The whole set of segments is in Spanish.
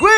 Güey,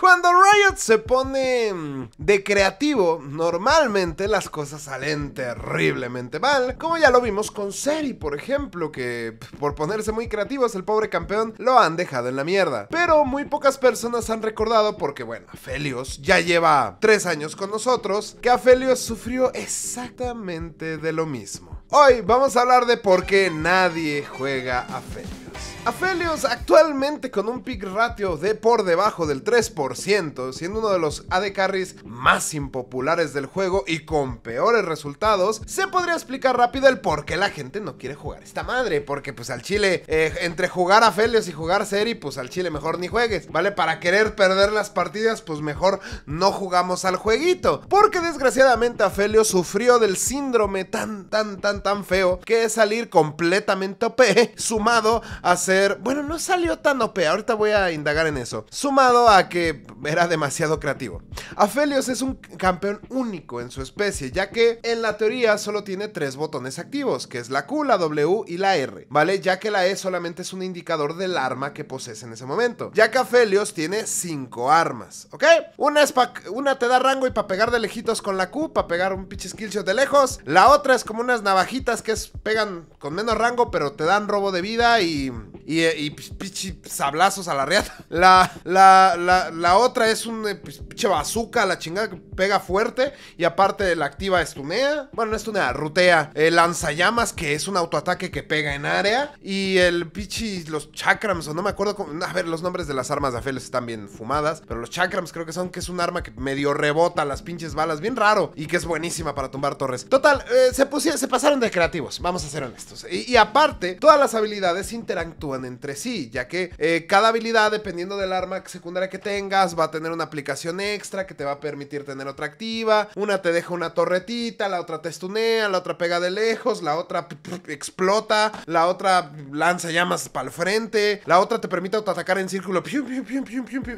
cuando Riot se pone mm, de creativo, normalmente las cosas salen terriblemente mal, como ya lo vimos con Seri, por ejemplo, que por ponerse muy creativos el pobre campeón lo han dejado en la mierda. Pero muy pocas personas han recordado porque, bueno, Felios ya lleva tres años con nosotros, que Felios sufrió exactamente de lo mismo. Hoy vamos a hablar de por qué nadie juega a Felios. Aphelios actualmente con un pick ratio de por debajo del 3%, siendo uno de los AD carries más impopulares del juego y con peores resultados, se podría explicar rápido el por qué la gente no quiere jugar esta madre, porque pues al chile, eh, entre jugar a Felios y jugar Seri, pues al chile mejor ni juegues, ¿vale? Para querer perder las partidas, pues mejor no jugamos al jueguito, porque desgraciadamente Aphelios sufrió del síndrome tan, tan, tan, tan feo que es salir completamente OP, e sumado a ser bueno, no salió tan OP, ahorita voy a indagar en eso. Sumado a que era demasiado creativo. Aphelios es un campeón único en su especie, ya que en la teoría solo tiene tres botones activos, que es la Q, la W y la R, ¿vale? Ya que la E solamente es un indicador del arma que posees en ese momento, ya que Aphelios tiene cinco armas, ¿ok? Una, es una te da rango y para pegar de lejitos con la Q, para pegar un pinche skillshot de lejos. La otra es como unas navajitas que es, pegan con menos rango, pero te dan robo de vida y, y, eh, pichi sablazos a la reata. La, la, la, la otra es un eh, pinche bazooka, la chingada que pega fuerte y aparte la activa estunea. Bueno, no estunea, rutea. El lanzallamas, que es un autoataque que pega en área. Y el pichi, los chakrams, o no me acuerdo cómo, A ver, los nombres de las armas de Afel están bien fumadas, pero los chakrams creo que son que es un arma que medio rebota las pinches balas, bien raro y que es buenísima para tumbar torres. Total, eh, se, pasaron de creativos, vamos a ser honestos. y aparte, todas las habilidades interactúan entre sí, ya que eh, cada habilidad, dependiendo del arma secundaria que tengas, va a tener una aplicación extra que te va a permitir tener otra activa. Una te deja una torretita, la otra te estunea, la otra pega de lejos, la otra explota, la otra lanza llamas para el frente, la otra te permite autoatacar en círculo.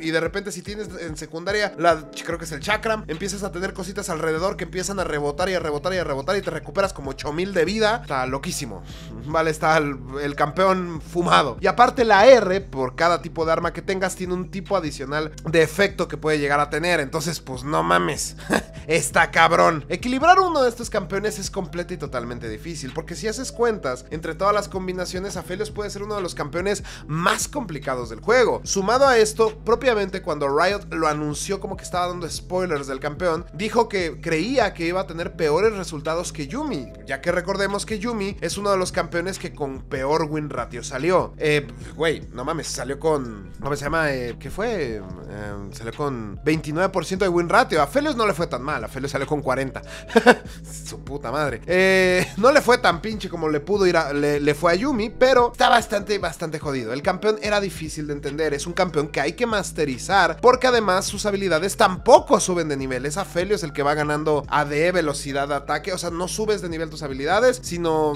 y de repente, si tienes en secundaria, creo que es el chakram, empiezas a tener cositas alrededor que empiezan a rebotar y a rebotar y a rebotar y te recuperas como 8000 de vida. Está loquísimo. Vale, está el, el campeón fumado y aparte la R, por cada tipo de arma que tengas, tiene un tipo adicional de efecto que puede llegar a tener. Entonces, pues no mames. Está cabrón. Equilibrar uno de estos campeones es completo y totalmente difícil. Porque si haces cuentas entre todas las combinaciones, Aphelios puede ser uno de los campeones más complicados del juego. Sumado a esto, propiamente cuando Riot lo anunció como que estaba dando spoilers del campeón, dijo que creía que iba a tener peores resultados que Yumi. Ya que recordemos que Yumi es uno de los campeones que con peor win ratio salió. Eh, güey, no mames, salió con. ¿Cómo se llama? Eh, ¿Qué fue? Eh, salió con 29% de win ratio. A Felios no le fue tan mal. A Felios salió con 40. Su puta madre. Eh, no le fue tan pinche como le pudo ir a, le, fue a Yumi, pero está bastante, bastante jodido. El campeón era difícil de entender. Es un campeón que hay que masterizar porque además sus habilidades tampoco suben de nivel. Es a Felios el que va ganando AD, velocidad, de ataque. O sea, no subes de nivel tus habilidades, sino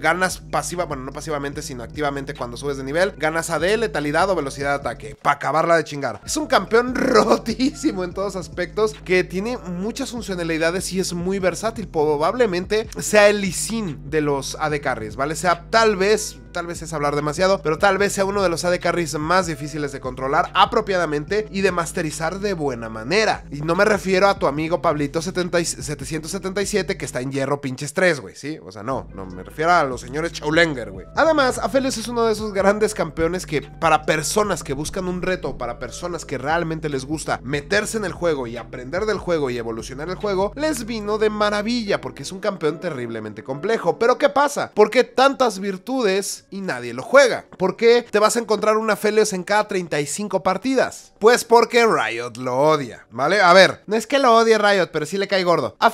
ganas pasiva, bueno, no pasivamente, sino activamente cuando subes de nivel, ganas AD, letalidad o velocidad de ataque, para acabarla de chingar. Es un campeón rotísimo en todos aspectos, que tiene muchas funcionalidades y es muy versátil, probablemente sea el Lee Sin de los AD carries, ¿vale? Sea tal vez tal vez es hablar demasiado, pero tal vez sea uno de los AD carries más difíciles de controlar apropiadamente y de masterizar de buena manera. Y no me refiero a tu amigo Pablito 777 que está en hierro pinches 3, güey, ¿sí? O sea, no, no, me refiero a los señores Choulenger, güey. Además, Afeles es uno de esos grandes campeones que para personas que buscan un reto, para personas que realmente les gusta meterse en el juego y aprender del juego y evolucionar el juego, les vino de maravilla porque es un campeón terriblemente complejo. Pero ¿qué pasa? ¿Por qué tantas virtudes y nadie lo juega. ¿Por qué te vas a encontrar un Aphelios en cada 35 partidas? Pues porque Riot lo odia, ¿vale? A ver, no es que lo odie Riot, pero sí le cae gordo. A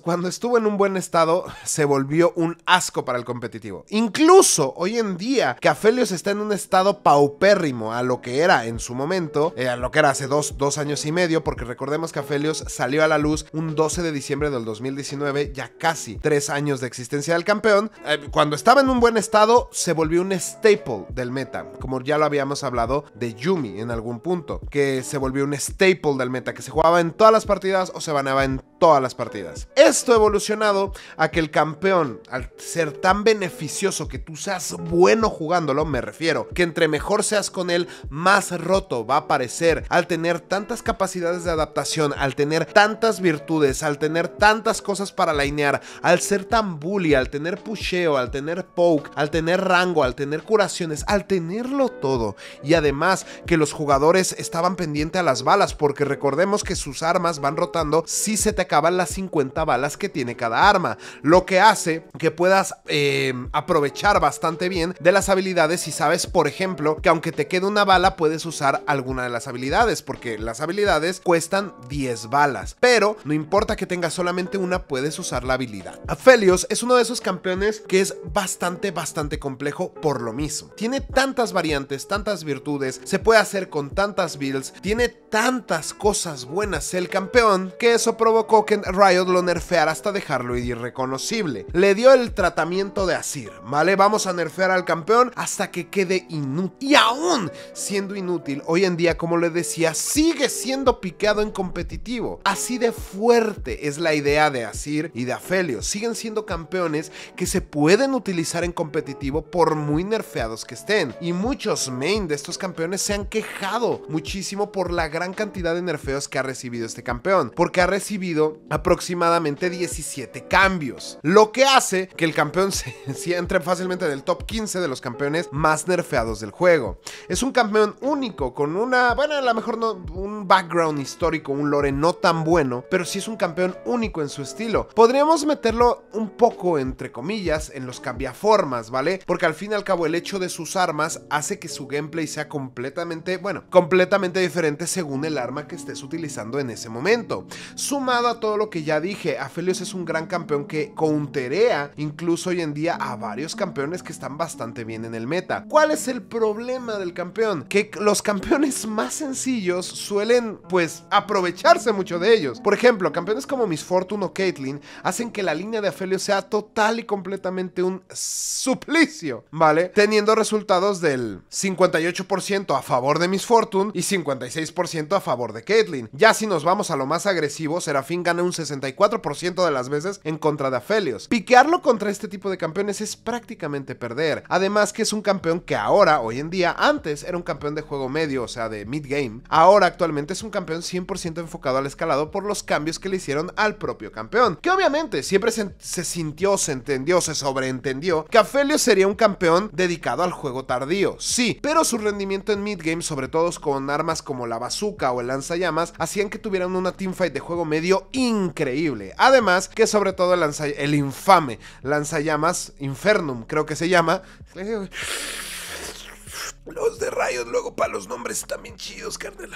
cuando estuvo en un buen estado, se volvió un asco para el competitivo. Incluso hoy en día, que Aphelios está en un estado paupérrimo a lo que era en su momento, eh, a lo que era hace dos, dos años y medio, porque recordemos que Aphelios salió a la luz un 12 de diciembre del 2019, ya casi tres años de existencia del campeón. Eh, cuando estaba en un buen estado, se volvió un staple del meta, como ya lo habíamos hablado de Yumi en algún punto, que se volvió un staple del meta, que se jugaba en todas las partidas o se banaba en todas las partidas. Esto ha evolucionado a que el campeón, al ser tan beneficioso que tú seas bueno jugándolo, me refiero, que entre mejor seas con él, más roto va a parecer. Al tener tantas capacidades de adaptación, al tener tantas virtudes, al tener tantas cosas para linear, al ser tan bully, al tener pusheo, al tener poke, al tener rango, al tener curaciones, al tenerlo todo. Y además que los jugadores estaban pendientes a las balas, porque recordemos que sus armas van rotando si se te acaban las 50 balas que tiene cada arma, lo que hace que puedas eh, aprovechar bastante bien de las habilidades si sabes, por ejemplo, que aunque te quede una bala puedes usar alguna de las habilidades, porque las habilidades cuestan 10 balas, pero no importa que tengas solamente una, puedes usar la habilidad. Aphelios es uno de esos campeones que es bastante, bastante complejo por lo mismo. Tiene tantas variantes, tantas virtudes, se puede hacer con tantas builds, tiene tantas cosas buenas el campeón que eso provocó que Riot lo nerfeara hasta dejarlo irreconocible. Le dio el tratamiento de Asir, ¿vale? Vamos a nerfear al campeón hasta que quede inútil. Y aún siendo inútil, hoy en día, como le decía, sigue siendo piqueado en competitivo. Así de fuerte es la idea de Asir y de Afelio. Siguen siendo campeones que se pueden utilizar en competitivo por muy nerfeados que estén. Y muchos main de estos campeones se han quejado muchísimo por la gran cantidad de nerfeos que ha recibido este campeón. Porque ha recibido aproximadamente 17 cambios, lo que hace que el campeón se, entre fácilmente en el top 15 de los campeones más nerfeados del juego. Es un campeón único, con una, bueno, a lo mejor no, un background histórico, un lore no tan bueno, pero sí es un campeón único en su estilo. Podríamos meterlo un poco, entre comillas, en los cambiaformas, ¿vale? Porque al fin y al cabo el hecho de sus armas hace que su gameplay sea completamente, bueno, completamente diferente según el arma que estés utilizando en ese momento. Sumado a todo lo que ya dije, Aphelios es un gran campeón que counterea incluso hoy en día a varios campeones que están bastante bien en el meta. ¿Cuál es el problema del campeón? Que los campeones más sencillos suelen pues aprovecharse mucho de ellos. Por ejemplo, campeones como Miss Fortune o Caitlyn hacen que la línea de Aphelios sea total y completamente un suplicio, ¿vale? Teniendo resultados del 58% a favor de Miss Fortune y 56% a favor de Caitlyn. Ya si nos vamos a lo más agresivo, fin gana un 64% de las veces en contra de Aphelios. Piquearlo contra este tipo de campeones es prácticamente perder. Además que es un campeón que ahora, hoy en día, antes era un campeón de juego medio, o sea, de mid-game. Ahora actualmente es un campeón 100% enfocado al escalado por los cambios que le hicieron al propio campeón. Que obviamente siempre se, sintió, se entendió, se sobreentendió que Aphelios sería un campeón dedicado al juego tardío, sí, pero su rendimiento en mid-game, sobre todo con armas como la bazooka o el lanzallamas, hacían que tuvieran una teamfight de juego medio increíble. Además, que sobre todo el, el infame lanzallamas Infernum, creo que se llama. Los de rayos, luego para los nombres también chidos, carnal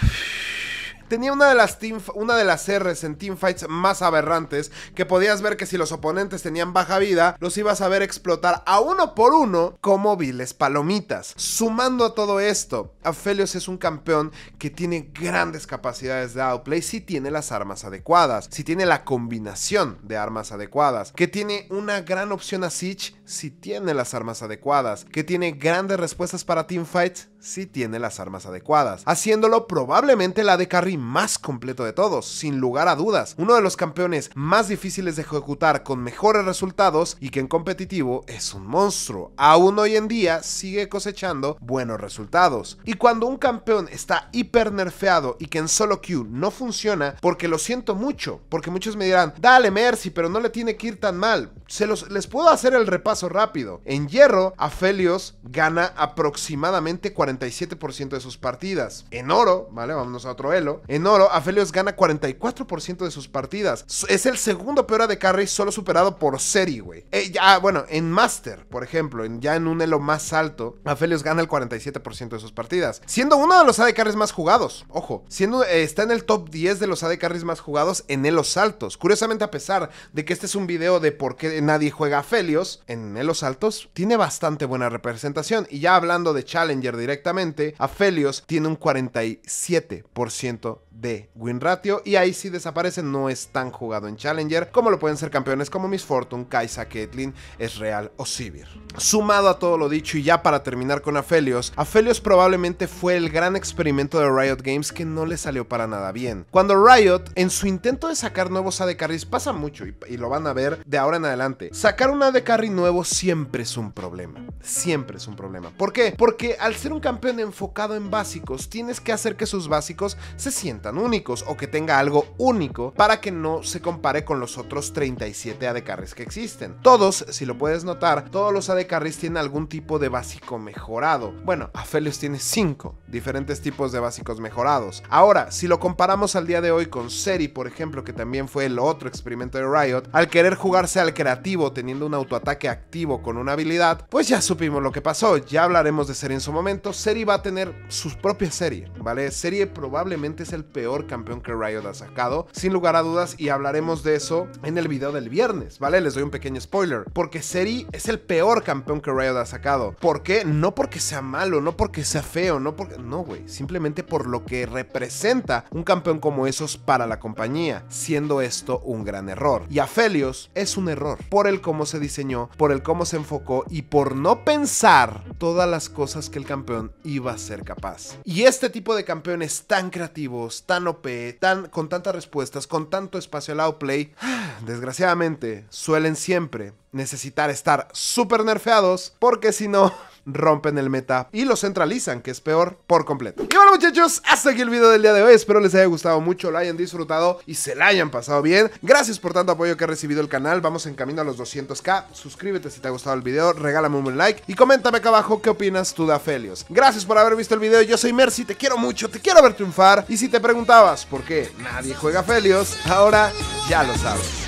tenía una de las, una de las R's en teamfights más aberrantes, que podías ver que si los oponentes tenían baja vida, los ibas a ver explotar a uno por uno como viles palomitas. Sumando a todo esto, Aphelios es un campeón que tiene grandes capacidades de outplay si tiene las armas adecuadas, si tiene la combinación de armas adecuadas, que tiene una gran opción a Siege si tiene las armas adecuadas, que tiene grandes respuestas para teamfights si tiene las armas adecuadas, haciéndolo probablemente la de carry más completo de todos, sin lugar a dudas, uno de los campeones más difíciles de ejecutar con mejores resultados y que en competitivo es un monstruo. Aún hoy en día sigue cosechando buenos resultados. Y cuando un campeón está hiper nerfeado y que en solo queue no funciona, porque lo siento mucho, porque muchos me dirán, dale Mercy, pero no le tiene que ir tan mal. Se los, les puedo hacer el repaso rápido. En hierro, Aphelios gana aproximadamente 40 47% de sus partidas. En oro, ¿vale? vamos a otro elo. En oro, Afelios gana 44% de sus partidas. Es el segundo peor de carry, solo superado por Seri, güey. Eh, ah, bueno, en Master, por ejemplo, ya en un elo más alto, Afelios gana el 47% de sus partidas. Siendo uno de los AD carries más jugados. Ojo, siendo, eh, está en el top 10 de los AD carries más jugados en elos altos. Curiosamente, a pesar de que este es un video de por qué nadie juega Afelios en elos altos tiene bastante buena representación. Y ya hablando de Challenger Direct directamente, Aphelios tiene un 47% de win ratio y ahí sí desaparece, no es tan jugado en Challenger como lo pueden ser campeones como Miss Fortune, Kaisa, Caitlyn, Esreal o Sivir. Sumado a todo lo dicho y ya para terminar con Aphelios, Aphelios probablemente fue el gran experimento de Riot Games que no le salió para nada bien. Cuando Riot en su intento de sacar nuevos AD carries pasa mucho y, lo van a ver de ahora en adelante, sacar un AD carry nuevo siempre es un problema, siempre es un problema. ¿Por qué? Porque al ser un campeón enfocado en básicos, tienes que hacer que sus básicos se sientan tan únicos o que tenga algo único para que no se compare con los otros 37 AD carries que existen. Todos, si lo puedes notar, todos los AD carries tienen algún tipo de básico mejorado. Bueno, Aphelios tiene 5 diferentes tipos de básicos mejorados. Ahora, si lo comparamos al día de hoy con Seri, por ejemplo, que también fue el otro experimento de Riot, al querer jugarse al creativo teniendo un autoataque activo con una habilidad, pues ya supimos lo que pasó, ya hablaremos de Seri en su momento. Seri va a tener sus propias serie, ¿vale? Serie probablemente es el peor campeón que Riot ha sacado, sin lugar a dudas, y hablaremos de eso en el video del viernes, ¿vale? Les doy un pequeño spoiler, porque Seri es el peor campeón que Riot ha sacado. ¿Por qué? No porque sea malo, no porque sea feo, no porque... No, güey, simplemente por lo que representa un campeón como esos para la compañía, siendo esto un gran error. Y Aphelios es un error, por el cómo se diseñó, por el cómo se enfocó y por no pensar todas las cosas que el campeón iba a ser capaz. Y este tipo de campeones tan creativos, tan OP, tan, con tantas respuestas, con tanto espacio al outplay, desgraciadamente suelen siempre necesitar estar súper nerfeados porque si no rompen el meta y lo centralizan, que es peor por completo. Y bueno muchachos, hasta aquí el video del día de hoy. Espero les haya gustado mucho, lo hayan disfrutado y se la hayan pasado bien. Gracias por tanto apoyo que ha recibido el canal. Vamos en camino a los 200k. Suscríbete si te ha gustado el video, regálame un like y coméntame acá abajo qué opinas tú de Felios Gracias por haber visto el video. Yo soy Mercy, te quiero mucho, te quiero ver triunfar. Y si te preguntabas por qué nadie juega Felios ahora ya lo sabes.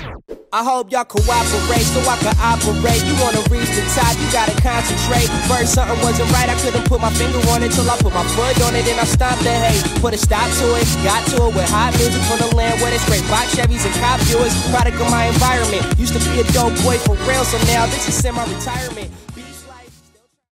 I hope y'all cooperate so I can operate. You wanna reach the top, you gotta concentrate. First, something wasn't right, I couldn't put my finger on it till I put my foot on it and I stopped the hate. Put a stop to it, got to it with hot music from the land where they spray box Chevys and cop viewers. Product of my environment. Used to be a dope boy for real, so now this is semi-retirement.